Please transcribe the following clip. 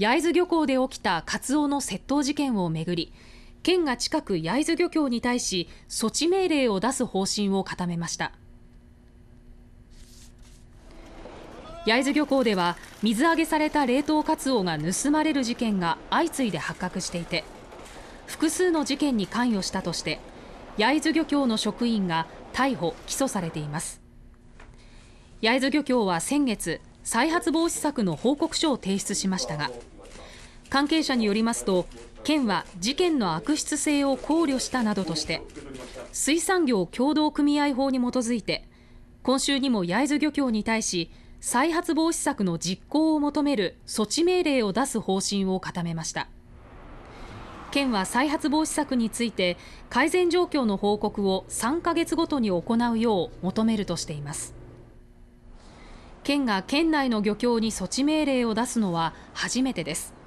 焼津漁港で起きたカツオの窃盗事件をめぐり県が近く焼津漁協に対し措置命令を出す方針を固めました焼津漁港では水揚げされた冷凍カツオが盗まれる事件が相次いで発覚していて複数の事件に関与したとして焼津漁協の職員が逮捕・起訴されています焼津漁協は先月再発防止策の報告書を提出しましたが関係者によりますと県は事件の悪質性を考慮したなどとして水産業協同組合法に基づいて今週にも焼津漁協に対し再発防止策の実行を求める措置命令を出す方針を固めました県は再発防止策について改善状況の報告を3ヶ月ごとに行うよう求めるとしています県が県内の漁協に措置命令を出すのは初めてです。